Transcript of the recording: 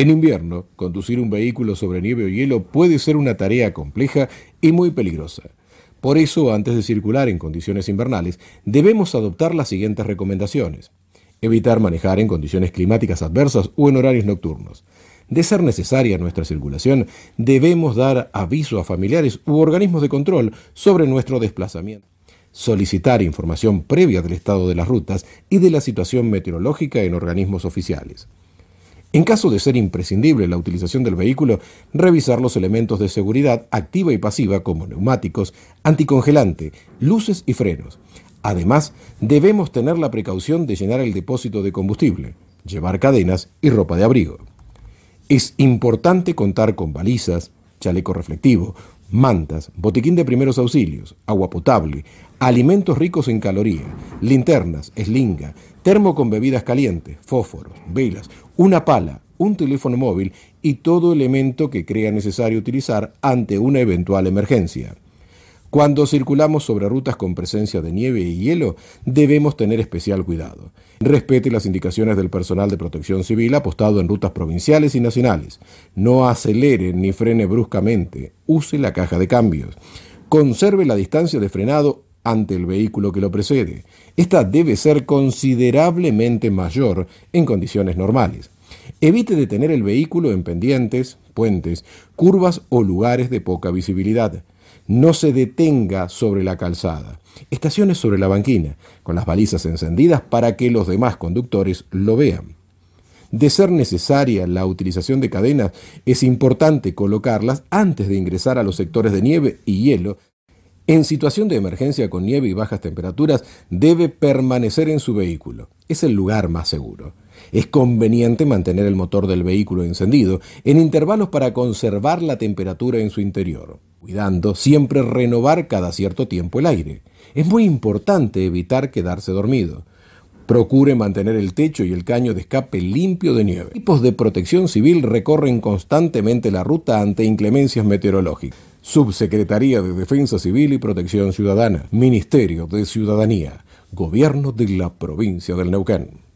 En invierno, conducir un vehículo sobre nieve o hielo puede ser una tarea compleja y muy peligrosa. Por eso, antes de circular en condiciones invernales, debemos adoptar las siguientes recomendaciones. Evitar manejar en condiciones climáticas adversas o en horarios nocturnos. De ser necesaria nuestra circulación, debemos dar aviso a familiares u organismos de control sobre nuestro desplazamiento. Solicitar información previa del estado de las rutas y de la situación meteorológica en organismos oficiales. En caso de ser imprescindible la utilización del vehículo, revisar los elementos de seguridad activa y pasiva como neumáticos, anticongelante, luces y frenos. Además, debemos tener la precaución de llenar el depósito de combustible, llevar cadenas y ropa de abrigo. Es importante contar con balizas, chaleco reflectivo, mantas, botiquín de primeros auxilios, agua potable, alimentos ricos en calorías, linternas, eslinga, termo con bebidas calientes, fósforos, velas, una pala, un teléfono móvil y todo elemento que crea necesario utilizar ante una eventual emergencia. Cuando circulamos sobre rutas con presencia de nieve y hielo, debemos tener especial cuidado. Respete las indicaciones del personal de protección civil apostado en rutas provinciales y nacionales. No acelere ni frene bruscamente. Use la caja de cambios. Conserve la distancia de frenado ante el vehículo que lo precede. Esta debe ser considerablemente mayor en condiciones normales. Evite detener el vehículo en pendientes, puentes, curvas o lugares de poca visibilidad no se detenga sobre la calzada. Estaciones sobre la banquina, con las balizas encendidas para que los demás conductores lo vean. De ser necesaria la utilización de cadenas, es importante colocarlas antes de ingresar a los sectores de nieve y hielo. En situación de emergencia con nieve y bajas temperaturas, debe permanecer en su vehículo. Es el lugar más seguro. Es conveniente mantener el motor del vehículo encendido en intervalos para conservar la temperatura en su interior cuidando siempre renovar cada cierto tiempo el aire. Es muy importante evitar quedarse dormido. Procure mantener el techo y el caño de escape limpio de nieve. Equipos de protección civil recorren constantemente la ruta ante inclemencias meteorológicas. Subsecretaría de Defensa Civil y Protección Ciudadana, Ministerio de Ciudadanía, Gobierno de la Provincia del Neuquén.